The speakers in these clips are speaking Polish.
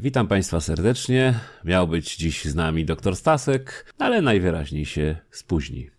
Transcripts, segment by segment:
Witam Państwa serdecznie. Miał być dziś z nami dr Stasek, ale najwyraźniej się spóźni.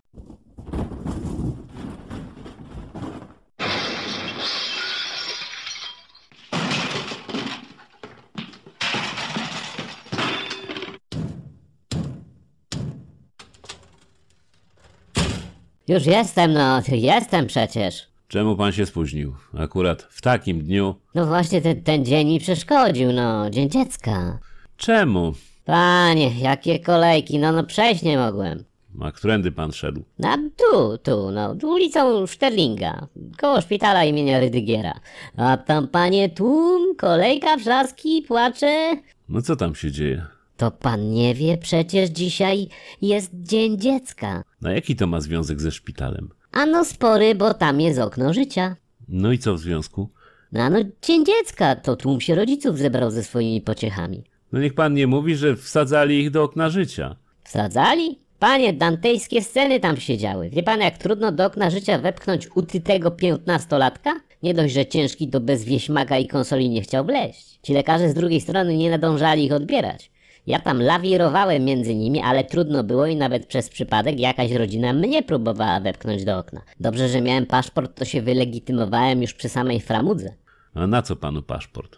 Już jestem, no, jestem przecież. Czemu pan się spóźnił? Akurat w takim dniu. No właśnie ten, ten dzień mi przeszkodził, no, dzień dziecka. Czemu? Panie, jakie kolejki, no no przejść nie mogłem. A którędy pan szedł? No tu, tu, no, ulicą Szterlinga, koło szpitala imienia Rydygiera. A tam, panie, tłum, kolejka, wrzaski, płacze. No co tam się dzieje? To pan nie wie, przecież dzisiaj jest Dzień Dziecka. Na jaki to ma związek ze szpitalem? Ano spory, bo tam jest okno życia. No i co w związku? No, no dzień dziecka, to tłum się rodziców zebrał ze swoimi pociechami. No niech pan nie mówi, że wsadzali ich do okna życia. Wsadzali? Panie, dantejskie sceny tam się działy. Wie pan, jak trudno do okna życia wepchnąć utytego piętnastolatka? Nie dość, że ciężki do bezwieśmaka i konsoli nie chciał wleść. Ci lekarze z drugiej strony nie nadążali ich odbierać. Ja tam lawirowałem między nimi, ale trudno było i nawet przez przypadek jakaś rodzina mnie próbowała wepchnąć do okna. Dobrze, że miałem paszport, to się wylegitymowałem już przy samej framudze. A na co panu paszport?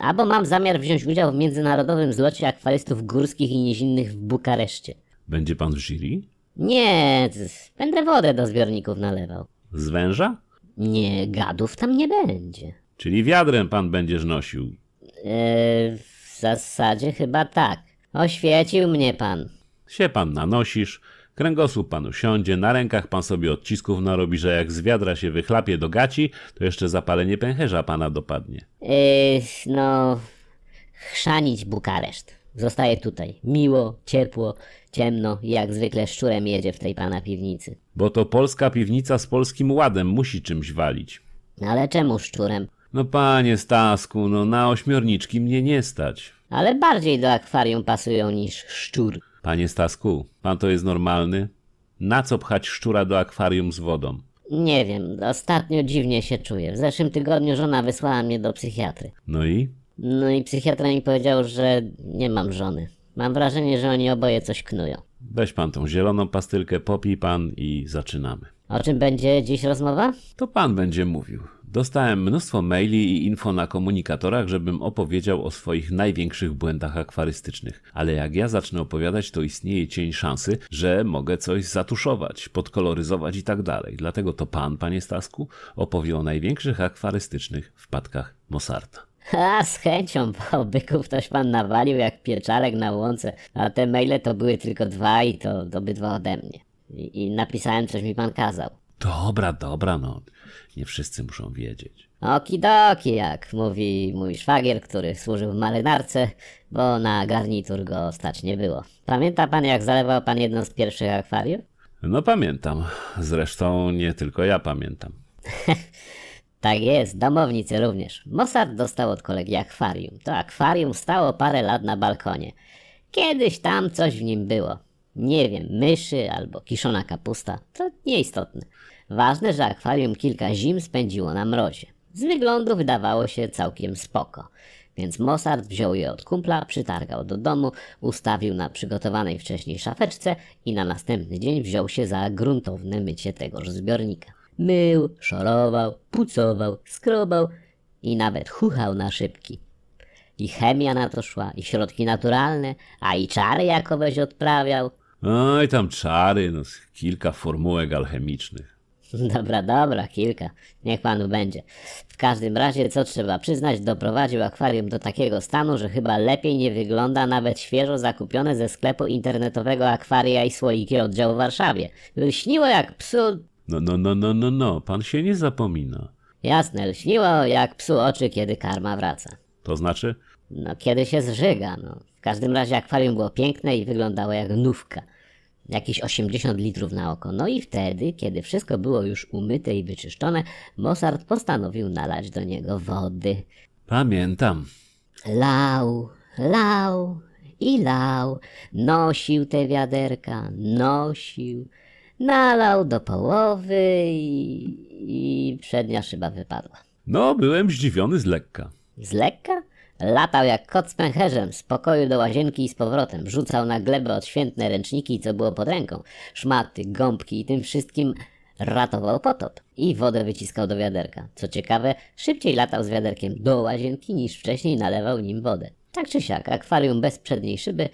Albo mam zamiar wziąć udział w międzynarodowym zlocie akwarystów górskich i niezinnych w Bukareszcie. Będzie pan w jury? Nie, będę wodę do zbiorników nalewał. Z węża? Nie, gadów tam nie będzie. Czyli wiadrem pan będziesz nosił? Eee, w zasadzie chyba tak. Oświecił mnie pan. Się pan nanosisz, kręgosłup panu usiądzie, na rękach pan sobie odcisków narobi, że jak z wiadra się wychlapie do gaci, to jeszcze zapalenie pęcherza pana dopadnie. Yy, no... Chrzanić Bukareszt. Zostaje tutaj. Miło, ciepło, ciemno i jak zwykle szczurem jedzie w tej pana piwnicy. Bo to polska piwnica z polskim ładem musi czymś walić. Ale czemu szczurem? No panie Stasku, no na ośmiorniczki mnie nie stać ale bardziej do akwarium pasują niż szczur. Panie Stasku, pan to jest normalny? Na co pchać szczura do akwarium z wodą? Nie wiem, ostatnio dziwnie się czuję. W zeszłym tygodniu żona wysłała mnie do psychiatry. No i? No i psychiatra mi powiedział, że nie mam żony. Mam wrażenie, że oni oboje coś knują. Weź pan tą zieloną pastylkę, popij pan i zaczynamy. O czym będzie dziś rozmowa? To pan będzie mówił. Dostałem mnóstwo maili i info na komunikatorach, żebym opowiedział o swoich największych błędach akwarystycznych. Ale jak ja zacznę opowiadać, to istnieje cień szansy, że mogę coś zatuszować, podkoloryzować i tak dalej. Dlatego to pan, panie Stasku, opowie o największych akwarystycznych wpadkach Mosarta. A z chęcią, bo byków ktoś pan nawalił jak pieczarek na łące, a te maile to były tylko dwa i to obydwa ode mnie. I, I napisałem, coś mi pan kazał. Dobra, dobra, no nie wszyscy muszą wiedzieć. Okidoki, jak mówi mój szwagier, który służył w marynarce, bo na garnitur go stać nie było. Pamięta pan, jak zalewał pan jedno z pierwszych akwariów? No pamiętam. Zresztą nie tylko ja pamiętam. tak jest, domownicy również. Mossad dostał od kolegi akwarium. To akwarium stało parę lat na balkonie. Kiedyś tam coś w nim było. Nie wiem, myszy albo kiszona kapusta. To nieistotne. Ważne, że akwarium kilka zim spędziło na mrozie. Z wyglądu wydawało się całkiem spoko, więc Mossard wziął je od kumpla, przytargał do domu, ustawił na przygotowanej wcześniej szafeczce i na następny dzień wziął się za gruntowne mycie tegoż zbiornika. Mył, szorował, pucował, skrobał i nawet chuchał na szybki. I chemia na to szła, i środki naturalne, a i czary jakoweś odprawiał. Oj, tam czary, no, kilka formułek alchemicznych. Dobra, dobra, kilka. Niech panu będzie. W każdym razie, co trzeba przyznać, doprowadził akwarium do takiego stanu, że chyba lepiej nie wygląda nawet świeżo zakupione ze sklepu internetowego akwaria i słoiki oddział w Warszawie. Lśniło jak psu... No, no, no, no, no, no, pan się nie zapomina. Jasne, lśniło jak psu oczy, kiedy karma wraca. To znaczy? No, kiedy się zżyga, no. W każdym razie akwarium było piękne i wyglądało jak nówka jakieś 80 litrów na oko. No i wtedy, kiedy wszystko było już umyte i wyczyszczone, Mozart postanowił nalać do niego wody. Pamiętam. Lał, lał i lał. Nosił te wiaderka, nosił. Nalał do połowy i, i przednia szyba wypadła. No, byłem zdziwiony z lekka. Z lekka? Latał jak kot z pęcherzem, z pokoju do łazienki i z powrotem. Rzucał na glebę odświętne ręczniki, co było pod ręką. Szmaty, gąbki i tym wszystkim ratował potop. I wodę wyciskał do wiaderka. Co ciekawe, szybciej latał z wiaderkiem do łazienki niż wcześniej nalewał nim wodę. Tak czy siak, akwarium bez przedniej szyby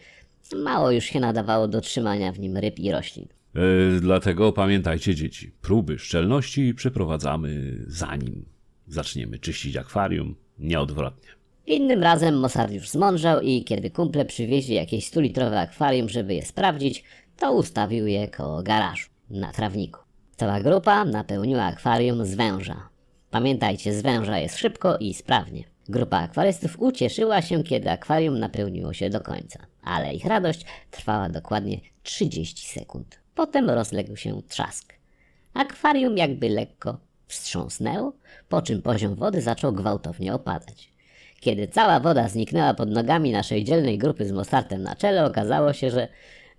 mało już się nadawało do trzymania w nim ryb i roślin. Yy, dlatego pamiętajcie dzieci, próby szczelności przeprowadzamy zanim zaczniemy czyścić akwarium nieodwrotnie. Innym razem Mossad już zmądrzał i kiedy kumple przywieźli jakieś 100-litrowe akwarium, żeby je sprawdzić, to ustawił je koło garażu, na trawniku. Cała grupa napełniła akwarium z węża. Pamiętajcie, z węża jest szybko i sprawnie. Grupa akwarystów ucieszyła się, kiedy akwarium napełniło się do końca, ale ich radość trwała dokładnie 30 sekund. Potem rozległ się trzask. Akwarium jakby lekko wstrząsnęło, po czym poziom wody zaczął gwałtownie opadać. Kiedy cała woda zniknęła pod nogami naszej dzielnej grupy z Mostartem na czele, okazało się, że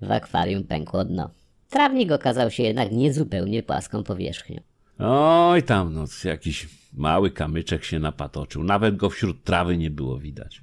w akwarium pękło dno. Trawnik okazał się jednak niezupełnie płaską powierzchnią. Oj tam, no, jakiś mały kamyczek się napatoczył. Nawet go wśród trawy nie było widać.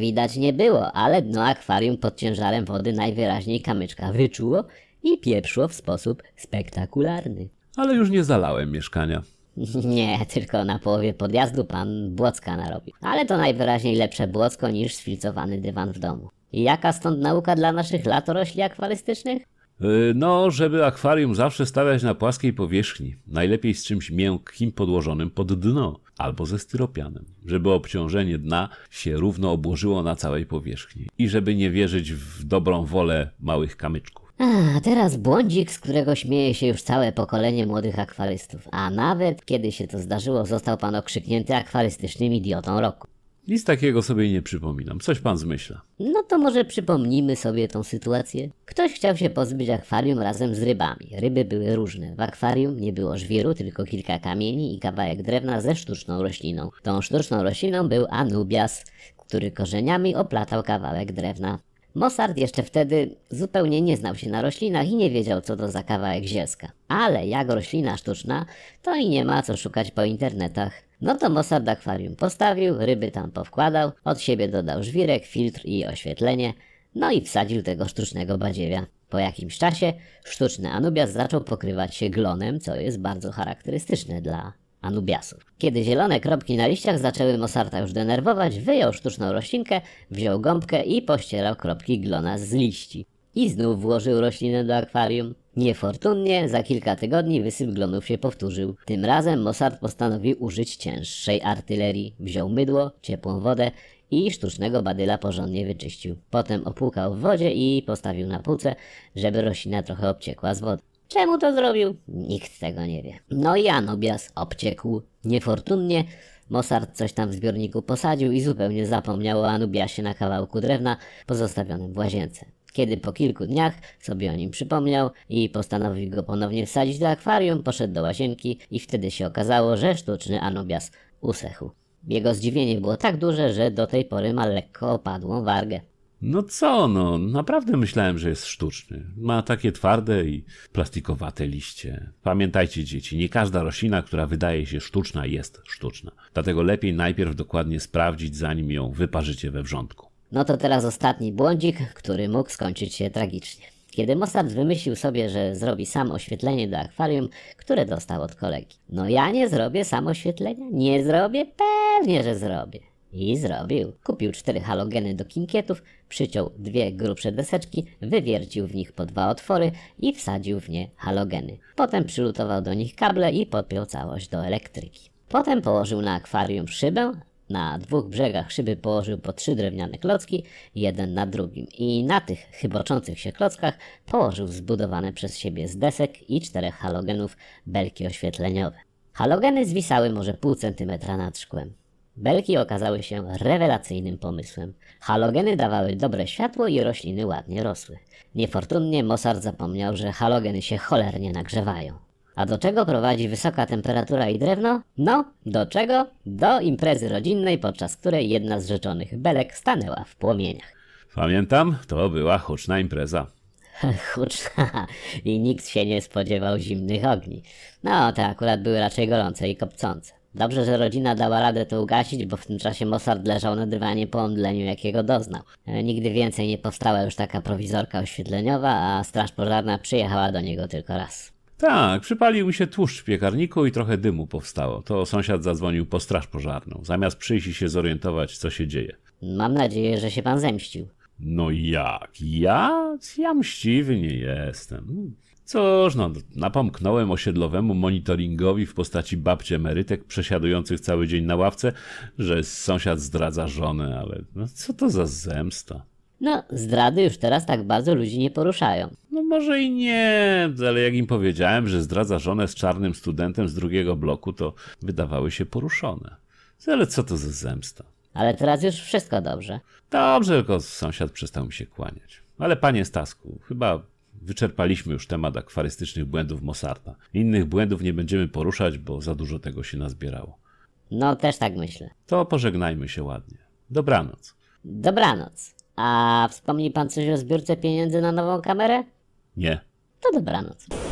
Widać nie było, ale dno akwarium pod ciężarem wody najwyraźniej kamyczka wyczuło i pieprzło w sposób spektakularny. Ale już nie zalałem mieszkania. Nie, tylko na połowie podjazdu pan błocka narobił. Ale to najwyraźniej lepsze błocko niż sfilcowany dywan w domu. I jaka stąd nauka dla naszych latorośli akwarystycznych? E, no, żeby akwarium zawsze stawiać na płaskiej powierzchni. Najlepiej z czymś miękkim podłożonym pod dno albo ze styropianem, żeby obciążenie dna się równo obłożyło na całej powierzchni i żeby nie wierzyć w dobrą wolę małych kamyczków. A teraz błądzik, z którego śmieje się już całe pokolenie młodych akwarystów. a nawet kiedy się to zdarzyło, został pan okrzyknięty akwarystycznym idiotą roku. Nic takiego sobie nie przypominam. Coś pan zmyśla. No to może przypomnijmy sobie tą sytuację. Ktoś chciał się pozbyć akwarium razem z rybami. Ryby były różne. W akwarium nie było żwiru, tylko kilka kamieni i kawałek drewna ze sztuczną rośliną. Tą sztuczną rośliną był anubias, który korzeniami oplatał kawałek drewna. Mossard jeszcze wtedy zupełnie nie znał się na roślinach i nie wiedział, co to za kawałek zielska. Ale jak roślina sztuczna, to i nie ma co szukać po internetach. No to Mossard akwarium postawił, ryby tam powkładał, od siebie dodał żwirek, filtr i oświetlenie, no i wsadził tego sztucznego badziewia. Po jakimś czasie sztuczny anubias zaczął pokrywać się glonem, co jest bardzo charakterystyczne dla anubiasów. Kiedy zielone kropki na liściach zaczęły Mosarta już denerwować, wyjął sztuczną roślinkę, wziął gąbkę i pościerał kropki glona z liści. I znów włożył roślinę do akwarium. Niefortunnie, za kilka tygodni wysyp glonów się powtórzył. Tym razem Mosart postanowił użyć cięższej artylerii. Wziął mydło, ciepłą wodę i sztucznego badyla porządnie wyczyścił. Potem opłukał w wodzie i postawił na półce, żeby roślina trochę obciekła z wody. Czemu to zrobił? Nikt tego nie wie. No i Anubias obciekł niefortunnie. Mossard coś tam w zbiorniku posadził i zupełnie zapomniał o Anubiasie na kawałku drewna pozostawionym w łazience. Kiedy po kilku dniach sobie o nim przypomniał i postanowił go ponownie wsadzić do akwarium, poszedł do łazienki i wtedy się okazało, że sztuczny Anubias usechł. Jego zdziwienie było tak duże, że do tej pory ma lekko opadłą wargę. No co, no, naprawdę myślałem, że jest sztuczny. Ma takie twarde i plastikowate liście. Pamiętajcie, dzieci, nie każda roślina, która wydaje się sztuczna, jest sztuczna. Dlatego lepiej najpierw dokładnie sprawdzić, zanim ją wyparzycie we wrzątku. No to teraz ostatni błądzik, który mógł skończyć się tragicznie. Kiedy Mossad wymyślił sobie, że zrobi sam oświetlenie do akwarium, które dostał od kolegi. No ja nie zrobię sam oświetlenia? Nie zrobię? Pewnie, że zrobię. I zrobił. Kupił cztery halogeny do kinkietów, przyciął dwie grubsze deseczki, wywiercił w nich po dwa otwory i wsadził w nie halogeny. Potem przylutował do nich kable i podpiął całość do elektryki. Potem położył na akwarium szybę, na dwóch brzegach szyby położył po trzy drewniane klocki, jeden na drugim i na tych chyboczących się klockach położył zbudowane przez siebie z desek i czterech halogenów belki oświetleniowe. Halogeny zwisały może pół centymetra nad szkłem. Belki okazały się rewelacyjnym pomysłem. Halogeny dawały dobre światło i rośliny ładnie rosły. Niefortunnie Mossard zapomniał, że halogeny się cholernie nagrzewają. A do czego prowadzi wysoka temperatura i drewno? No, do czego? Do imprezy rodzinnej, podczas której jedna z rzeczonych belek stanęła w płomieniach. Pamiętam, to była huczna impreza. Huczna i nikt się nie spodziewał zimnych ogni. No, te akurat były raczej gorące i kopcące. Dobrze, że rodzina dała radę to ugasić, bo w tym czasie Mossad leżał na dywanie po omdleniu, jakiego doznał. E, nigdy więcej nie powstała już taka prowizorka oświetleniowa, a straż pożarna przyjechała do niego tylko raz. Tak, przypalił mi się tłuszcz w piekarniku i trochę dymu powstało. To sąsiad zadzwonił po straż pożarną, zamiast przyjść i się zorientować, co się dzieje. Mam nadzieję, że się pan zemścił. No jak? Ja? Ja mściwy nie jestem. Coż no, napomknąłem osiedlowemu monitoringowi w postaci babci emerytek przesiadujących cały dzień na ławce, że sąsiad zdradza żonę, ale no, co to za zemsta? No, zdrady już teraz tak bardzo ludzi nie poruszają. No może i nie, ale jak im powiedziałem, że zdradza żonę z czarnym studentem z drugiego bloku, to wydawały się poruszone. Ale co to za zemsta? Ale teraz już wszystko dobrze. Dobrze, tylko sąsiad przestał mi się kłaniać. Ale panie Stasku, chyba Wyczerpaliśmy już temat akwarystycznych błędów Mosarta. Innych błędów nie będziemy poruszać, bo za dużo tego się nazbierało. No, też tak myślę. To pożegnajmy się ładnie. Dobranoc. Dobranoc. A wspomni pan coś o zbiórce pieniędzy na nową kamerę? Nie. To dobranoc.